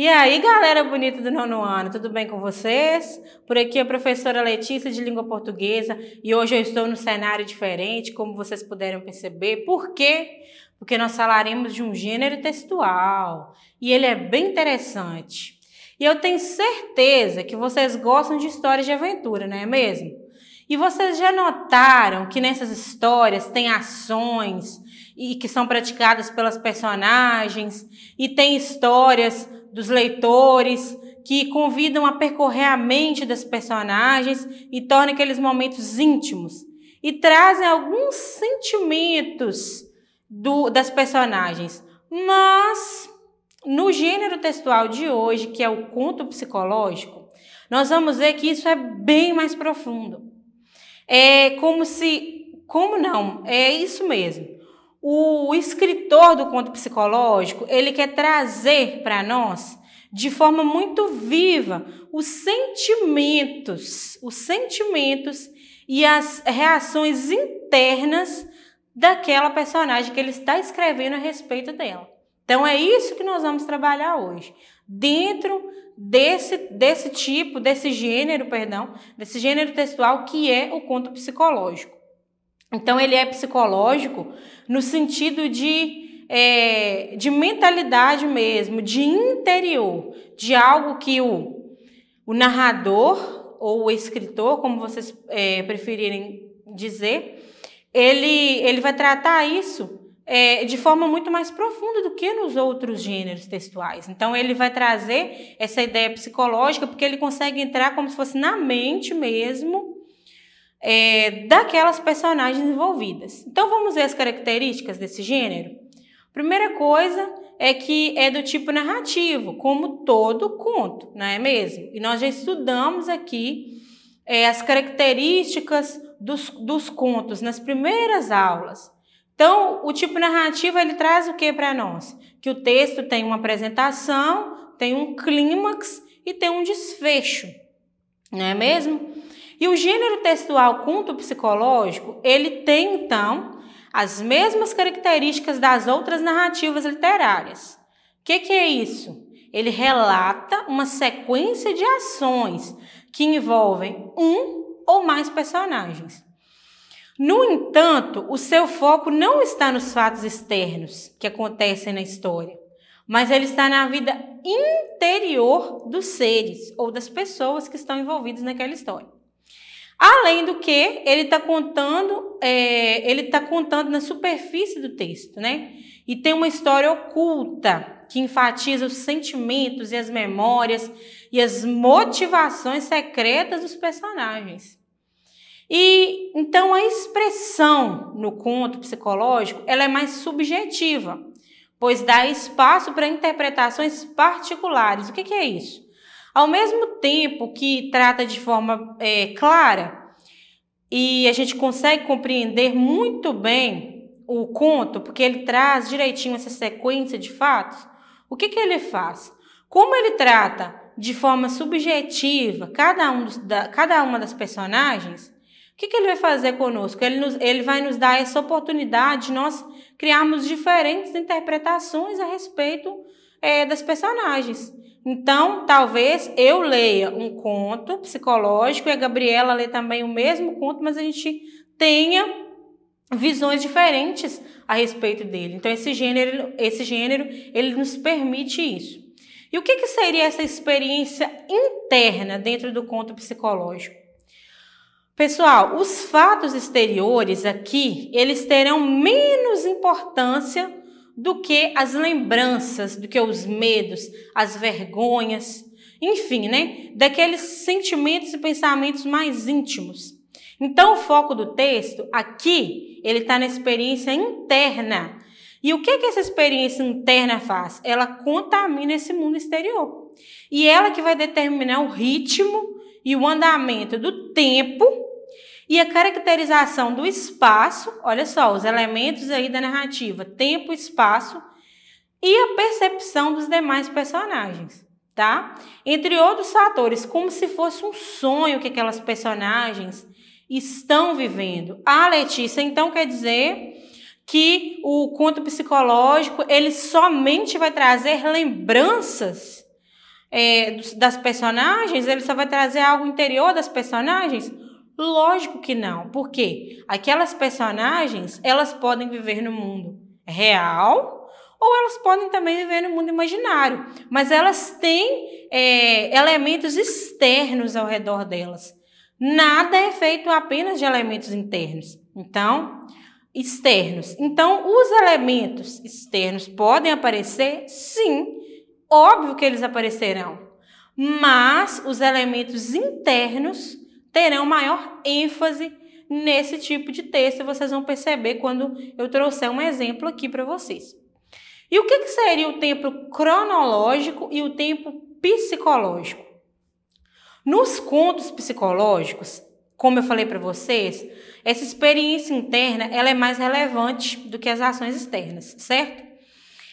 E aí, galera bonita do nono ano, tudo bem com vocês? Por aqui é a professora Letícia de Língua Portuguesa e hoje eu estou num cenário diferente, como vocês puderam perceber. Por quê? Porque nós falaremos de um gênero textual e ele é bem interessante. E eu tenho certeza que vocês gostam de histórias de aventura, não é mesmo? E vocês já notaram que nessas histórias tem ações e que são praticadas pelas personagens e tem histórias dos leitores, que convidam a percorrer a mente das personagens e tornam aqueles momentos íntimos e trazem alguns sentimentos do, das personagens. Mas no gênero textual de hoje, que é o conto psicológico, nós vamos ver que isso é bem mais profundo. É como se, como não? É isso mesmo o escritor do conto psicológico, ele quer trazer para nós de forma muito viva os sentimentos, os sentimentos e as reações internas daquela personagem que ele está escrevendo a respeito dela. Então é isso que nós vamos trabalhar hoje. Dentro desse, desse tipo, desse gênero, perdão, desse gênero textual que é o conto psicológico. Então, ele é psicológico no sentido de, é, de mentalidade mesmo, de interior, de algo que o, o narrador ou o escritor, como vocês é, preferirem dizer, ele, ele vai tratar isso é, de forma muito mais profunda do que nos outros gêneros textuais. Então, ele vai trazer essa ideia psicológica, porque ele consegue entrar como se fosse na mente mesmo é, daquelas personagens envolvidas. Então vamos ver as características desse gênero? Primeira coisa é que é do tipo narrativo, como todo conto, não é mesmo? E nós já estudamos aqui é, as características dos, dos contos nas primeiras aulas. Então, o tipo narrativo ele traz o que para nós? Que o texto tem uma apresentação, tem um clímax e tem um desfecho, não é mesmo? E o gênero textual conto-psicológico, ele tem, então, as mesmas características das outras narrativas literárias. O que, que é isso? Ele relata uma sequência de ações que envolvem um ou mais personagens. No entanto, o seu foco não está nos fatos externos que acontecem na história, mas ele está na vida interior dos seres ou das pessoas que estão envolvidas naquela história. Além do que, ele está contando, é, ele está contando na superfície do texto, né? E tem uma história oculta que enfatiza os sentimentos e as memórias e as motivações secretas dos personagens. E então a expressão no conto psicológico ela é mais subjetiva, pois dá espaço para interpretações particulares. O que, que é isso? Ao mesmo tempo que trata de forma é, clara e a gente consegue compreender muito bem o conto, porque ele traz direitinho essa sequência de fatos, o que, que ele faz? Como ele trata de forma subjetiva cada, um, da, cada uma das personagens, o que, que, ele vai fazer conosco? Ele, nos, ele vai nos dar essa oportunidade de nós criarmos diferentes interpretações a respeito é, das personagens. Então, talvez eu leia um conto psicológico e a Gabriela lê também o mesmo conto, mas a gente tenha visões diferentes a respeito dele. Então, esse gênero, esse gênero, ele nos permite isso. E o que, que seria essa experiência interna dentro do conto psicológico? Pessoal, os fatos exteriores aqui, eles terão menos importância do que as lembranças, do que os medos, as vergonhas, enfim, né? Daqueles sentimentos e pensamentos mais íntimos. Então, o foco do texto aqui, ele está na experiência interna. E o que, que essa experiência interna faz? Ela contamina esse mundo exterior. E ela que vai determinar o ritmo e o andamento do tempo e a caracterização do espaço, olha só, os elementos aí da narrativa, tempo, espaço, e a percepção dos demais personagens, tá? Entre outros fatores, como se fosse um sonho que aquelas personagens estão vivendo. Ah, Letícia, então quer dizer que o conto psicológico ele somente vai trazer lembranças é, das personagens, ele só vai trazer algo interior das personagens? Lógico que não, porque aquelas personagens elas podem viver no mundo real ou elas podem também viver no mundo imaginário, mas elas têm é, elementos externos ao redor delas. Nada é feito apenas de elementos internos. Então, externos. Então, os elementos externos podem aparecer? Sim, óbvio que eles aparecerão. Mas os elementos internos terão maior ênfase nesse tipo de texto. Vocês vão perceber quando eu trouxer um exemplo aqui para vocês. E o que, que seria o tempo cronológico e o tempo psicológico? Nos contos psicológicos, como eu falei para vocês, essa experiência interna ela é mais relevante do que as ações externas, certo?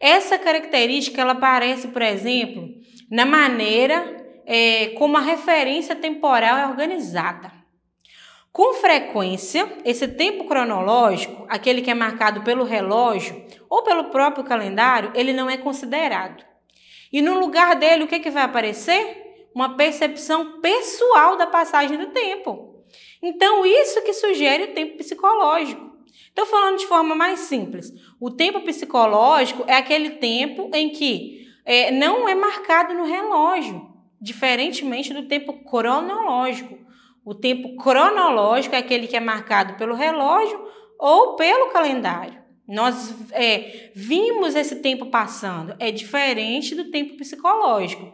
Essa característica ela aparece, por exemplo, na maneira é, como a referência temporal é organizada. Com frequência, esse tempo cronológico, aquele que é marcado pelo relógio ou pelo próprio calendário, ele não é considerado. E no lugar dele, o que, é que vai aparecer? Uma percepção pessoal da passagem do tempo. Então, isso que sugere o tempo psicológico. Então, falando de forma mais simples, o tempo psicológico é aquele tempo em que é, não é marcado no relógio, diferentemente do tempo cronológico. O tempo cronológico é aquele que é marcado pelo relógio ou pelo calendário. Nós é, vimos esse tempo passando, é diferente do tempo psicológico.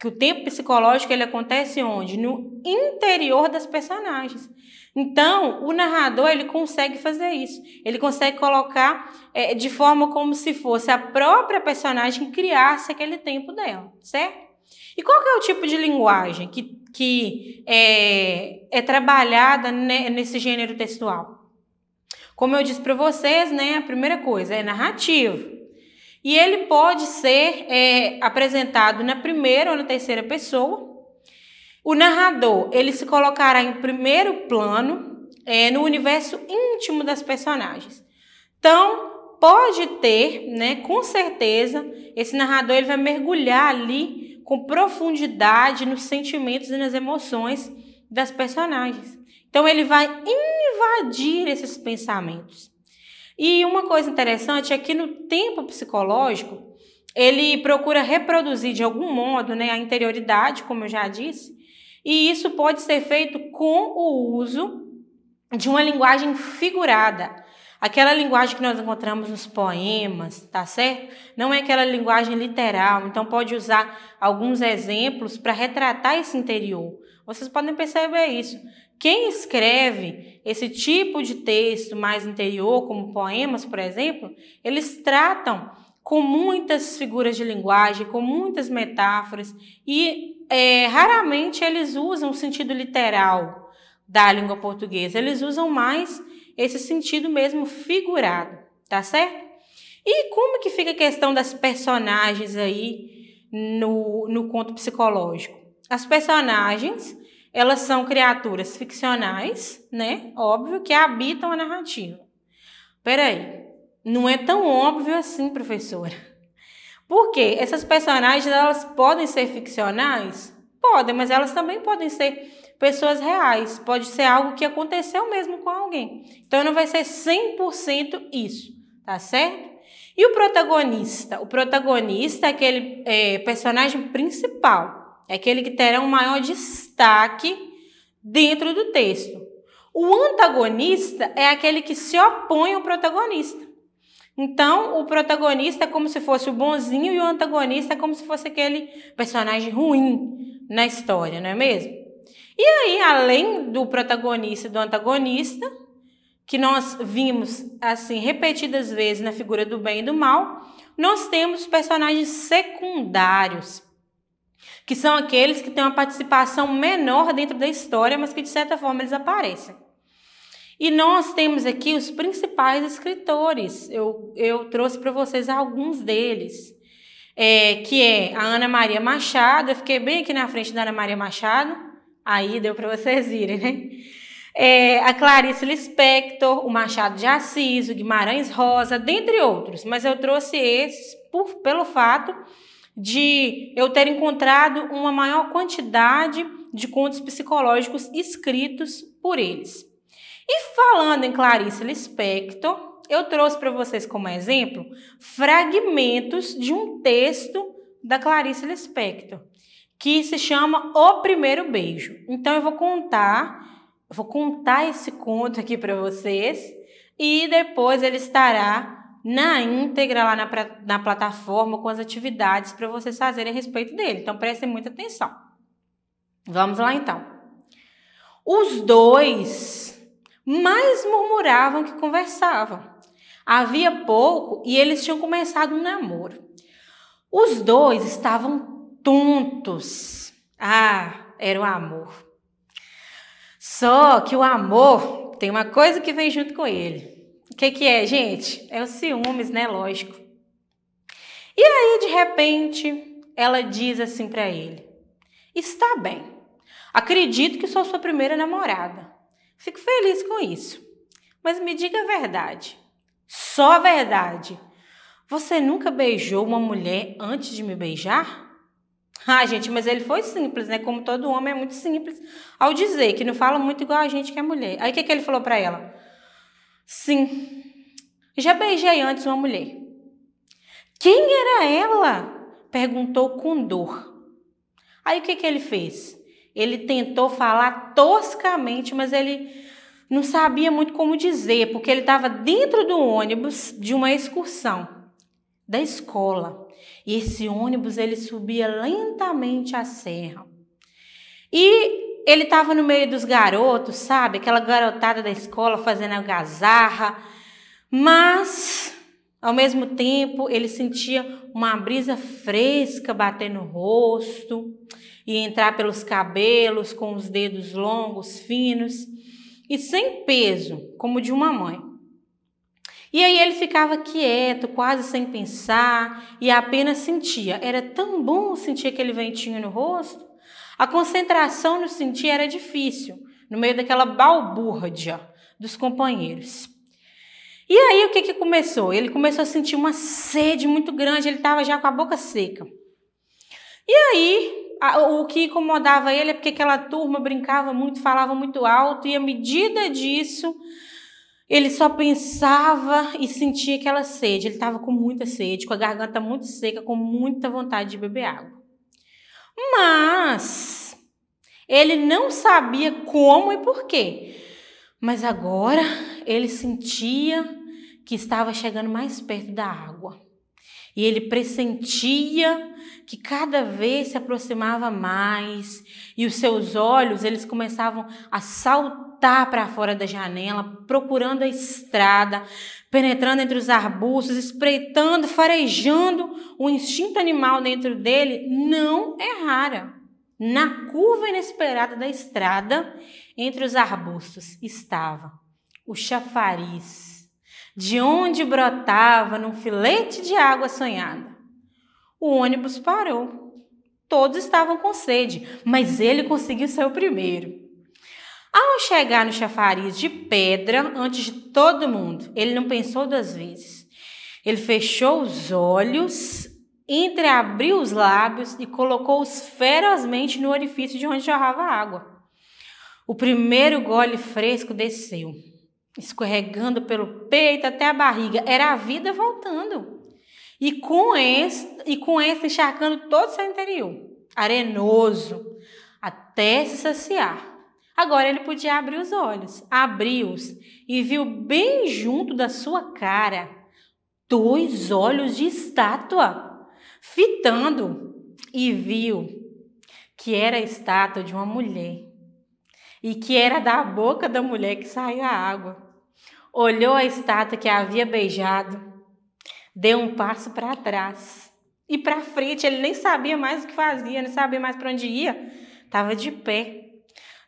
Que o tempo psicológico ele acontece onde? No interior das personagens. Então, o narrador ele consegue fazer isso. Ele consegue colocar é, de forma como se fosse a própria personagem criasse aquele tempo dela, certo? E qual que é o tipo de linguagem que, que é, é trabalhada nesse gênero textual? Como eu disse para vocês, né, a primeira coisa é narrativo. E ele pode ser é, apresentado na primeira ou na terceira pessoa. O narrador ele se colocará em primeiro plano é, no universo íntimo das personagens. Então pode ter, né, com certeza, esse narrador ele vai mergulhar ali com profundidade nos sentimentos e nas emoções das personagens. Então ele vai invadir esses pensamentos. E uma coisa interessante é que no tempo psicológico, ele procura reproduzir de algum modo né, a interioridade, como eu já disse, e isso pode ser feito com o uso de uma linguagem figurada, Aquela linguagem que nós encontramos nos poemas, tá certo? Não é aquela linguagem literal, então pode usar alguns exemplos para retratar esse interior. Vocês podem perceber isso. Quem escreve esse tipo de texto mais interior, como poemas, por exemplo, eles tratam com muitas figuras de linguagem, com muitas metáforas e é, raramente eles usam o sentido literal da língua portuguesa. Eles usam mais esse sentido mesmo figurado, tá certo? E como que fica a questão das personagens aí no, no conto psicológico? As personagens, elas são criaturas ficcionais, né? Óbvio que habitam a narrativa. Peraí, não é tão óbvio assim, professora. Porque essas personagens, elas podem ser ficcionais? Podem, mas elas também podem ser pessoas reais, pode ser algo que aconteceu mesmo com alguém. Então não vai ser 100% isso, tá certo? E o protagonista? O protagonista é aquele é, personagem principal, é aquele que terá um maior destaque dentro do texto. O antagonista é aquele que se opõe ao protagonista. Então, o protagonista é como se fosse o bonzinho e o antagonista é como se fosse aquele personagem ruim na história, não é mesmo? E aí, além do protagonista e do antagonista, que nós vimos assim repetidas vezes na figura do bem e do mal, nós temos personagens secundários, que são aqueles que têm uma participação menor dentro da história, mas que de certa forma eles aparecem. E nós temos aqui os principais escritores. Eu, eu trouxe para vocês alguns deles. É, que é a Ana Maria Machado, eu fiquei bem aqui na frente da Ana Maria Machado, Aí deu para vocês irem, né? É, a Clarice Lispector, o Machado de Assis, o Guimarães Rosa, dentre outros. Mas eu trouxe esses por, pelo fato de eu ter encontrado uma maior quantidade de contos psicológicos escritos por eles. E falando em Clarice Lispector, eu trouxe para vocês como exemplo fragmentos de um texto da Clarice Lispector, que se chama O Primeiro Beijo. Então eu vou contar, eu vou contar esse conto aqui para vocês e depois ele estará na íntegra lá na, na plataforma com as atividades para vocês fazerem a respeito dele. Então prestem muita atenção. Vamos lá então. Os dois mais murmuravam que conversavam. Havia pouco e eles tinham começado um namoro. Os dois estavam tontos. Ah, era o amor. Só que o amor tem uma coisa que vem junto com ele. O que, que é, gente? É os ciúmes, né? Lógico. E aí, de repente, ela diz assim para ele: Está bem, acredito que sou sua primeira namorada. Fico feliz com isso. Mas me diga a verdade, só a verdade. Você nunca beijou uma mulher antes de me beijar? Ah, gente, mas ele foi simples, né? Como todo homem é muito simples ao dizer que não fala muito igual a gente que é mulher. Aí o que, que ele falou para ela? Sim, já beijei antes uma mulher. Quem era ela? Perguntou com dor. Aí o que, que ele fez? Ele tentou falar toscamente, mas ele não sabia muito como dizer, porque ele estava dentro do ônibus de uma excursão da escola. E esse ônibus ele subia lentamente a serra. E ele estava no meio dos garotos, sabe? Aquela garotada da escola fazendo algazarra, mas ao mesmo tempo ele sentia uma brisa fresca bater no rosto e entrar pelos cabelos com os dedos longos, finos e sem peso, como de uma mãe. E aí ele ficava quieto, quase sem pensar, e apenas sentia. Era tão bom sentir aquele ventinho no rosto. A concentração no sentir era difícil, no meio daquela balbúrdia dos companheiros. E aí o que, que começou? Ele começou a sentir uma sede muito grande, ele estava já com a boca seca. E aí a, o que incomodava ele é porque aquela turma brincava muito, falava muito alto, e à medida disso ele só pensava e sentia aquela sede. Ele estava com muita sede, com a garganta muito seca, com muita vontade de beber água. Mas ele não sabia como e por quê. Mas agora ele sentia que estava chegando mais perto da água. E ele pressentia que cada vez se aproximava mais, e os seus olhos, eles começavam a saltar para fora da janela, procurando a estrada, penetrando entre os arbustos, espreitando, farejando o instinto animal dentro dele, não errara. É Na curva inesperada da estrada, entre os arbustos, estava o chafariz de onde brotava num filete de água sonhada. O ônibus parou. Todos estavam com sede, mas ele conseguiu ser o primeiro. Ao chegar no chafariz de pedra, antes de todo mundo, ele não pensou duas vezes. Ele fechou os olhos, entreabriu os lábios e colocou-os ferozmente no orifício de onde jorrava água. O primeiro gole fresco desceu escorregando pelo peito até a barriga. Era a vida voltando. E com esse, e com esse encharcando todo o seu interior, arenoso, até se saciar. Agora ele podia abrir os olhos. Abriu-os e viu bem junto da sua cara dois olhos de estátua, fitando, e viu que era a estátua de uma mulher e que era da boca da mulher que saiu a água. Olhou a estátua que a havia beijado, deu um passo para trás e para frente. Ele nem sabia mais o que fazia, nem sabia mais para onde ia. Tava de pé,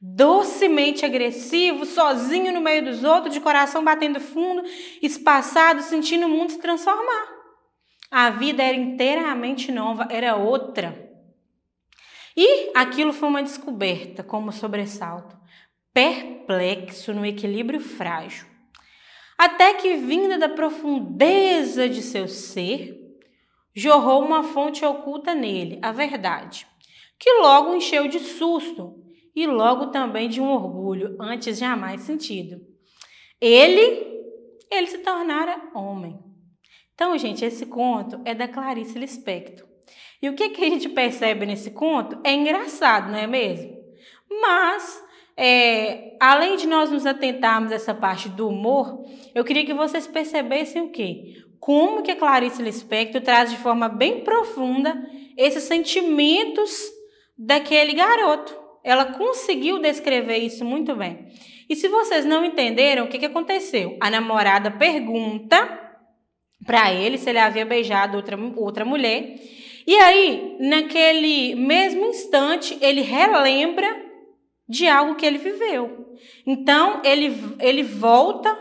docemente agressivo, sozinho no meio dos outros, de coração batendo fundo, espaçado, sentindo o mundo se transformar. A vida era inteiramente nova, era outra. E aquilo foi uma descoberta como sobressalto, perplexo no equilíbrio frágil. Até que, vinda da profundeza de seu ser, jorrou uma fonte oculta nele, a verdade, que logo encheu de susto e logo também de um orgulho antes jamais sentido. Ele, ele se tornara homem. Então, gente, esse conto é da Clarice Lispector. E o que, que a gente percebe nesse conto é engraçado, não é mesmo? Mas, é, além de nós nos atentarmos a essa parte do humor, eu queria que vocês percebessem o quê? Como que a Clarice Lispector traz de forma bem profunda esses sentimentos daquele garoto. Ela conseguiu descrever isso muito bem. E se vocês não entenderam, o que, que aconteceu? A namorada pergunta para ele se ele havia beijado outra, outra mulher. E aí, naquele mesmo instante, ele relembra de algo que ele viveu. Então, ele, ele volta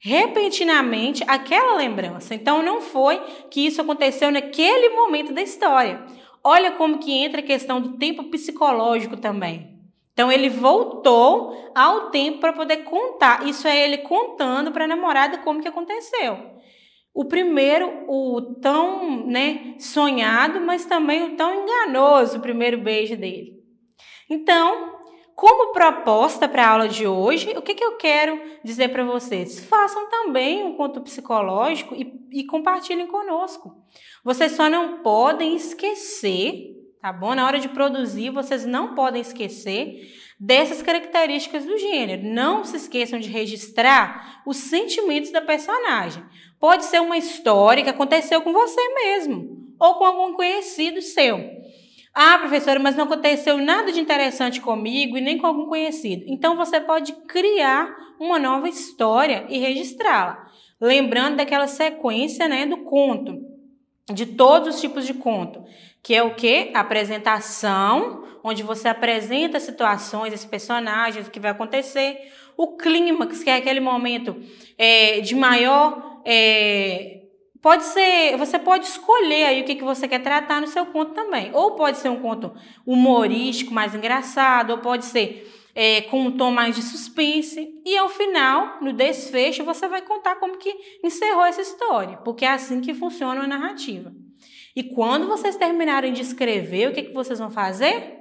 repentinamente aquela lembrança. Então não foi que isso aconteceu naquele momento da história. Olha como que entra a questão do tempo psicológico também. Então ele voltou ao tempo para poder contar. Isso é ele contando para a namorada como que aconteceu. O primeiro, o tão né, sonhado, mas também o tão enganoso primeiro beijo dele. Então, como proposta para a aula de hoje, o que, que eu quero dizer para vocês? Façam também um conto psicológico e, e compartilhem conosco. Vocês só não podem esquecer, tá bom? Na hora de produzir, vocês não podem esquecer dessas características do gênero. Não se esqueçam de registrar os sentimentos da personagem. Pode ser uma história que aconteceu com você mesmo ou com algum conhecido seu. Ah, professora, mas não aconteceu nada de interessante comigo e nem com algum conhecido. Então você pode criar uma nova história e registrá-la, lembrando daquela sequência, né, do conto de todos os tipos de conto, que é o que? Apresentação, onde você apresenta situações, esses personagens, o que vai acontecer. O clímax, que é aquele momento é, de maior. É, pode ser. Você pode escolher aí o que, que você quer tratar no seu conto também. Ou pode ser um conto humorístico, mais engraçado, ou pode ser é, com um tom mais de suspense. E ao final, no desfecho, você vai contar como que encerrou essa história, porque é assim que funciona a narrativa. E quando vocês terminarem de escrever, o que, que vocês vão fazer?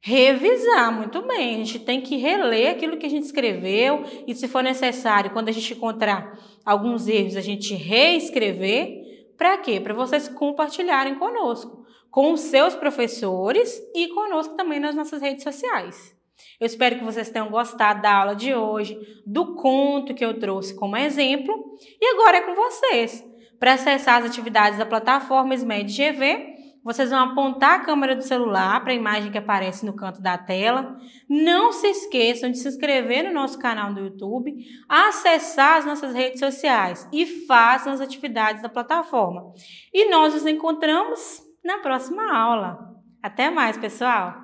Revisar, muito bem. A gente tem que reler aquilo que a gente escreveu e, se for necessário, quando a gente encontrar alguns erros, a gente reescrever. Para quê? Para vocês compartilharem conosco, com os seus professores e conosco também nas nossas redes sociais. Eu espero que vocês tenham gostado da aula de hoje, do conto que eu trouxe como exemplo. E agora é com vocês. Para acessar as atividades da plataforma SMED GV, vocês vão apontar a câmera do celular para a imagem que aparece no canto da tela. Não se esqueçam de se inscrever no nosso canal do YouTube, acessar as nossas redes sociais e façam as atividades da plataforma. E nós nos encontramos na próxima aula. Até mais, pessoal!